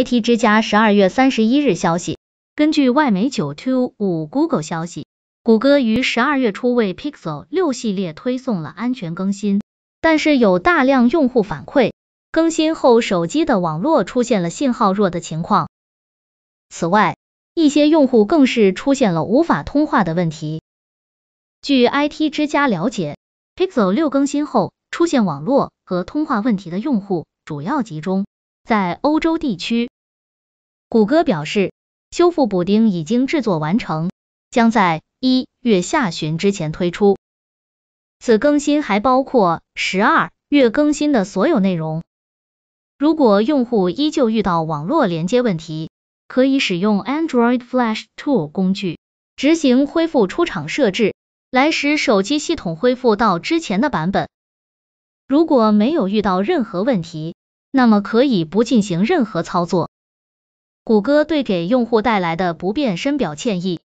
IT 之家十二月三十一日消息，根据外媒九 to 五 Google 消息，谷歌于十二月初为 Pixel 六系列推送了安全更新，但是有大量用户反馈，更新后手机的网络出现了信号弱的情况。此外，一些用户更是出现了无法通话的问题。据 IT 之家了解，Pixel 六更新后出现网络和通话问题的用户主要集中。在欧洲地区，谷歌表示，修复补丁已经制作完成，将在一月下旬之前推出。此更新还包括十二月更新的所有内容。如果用户依旧遇到网络连接问题，可以使用 Android Flash Tool 工具执行恢复出厂设置，来使手机系统恢复到之前的版本。如果没有遇到任何问题，那么可以不进行任何操作。谷歌对给用户带来的不便深表歉意。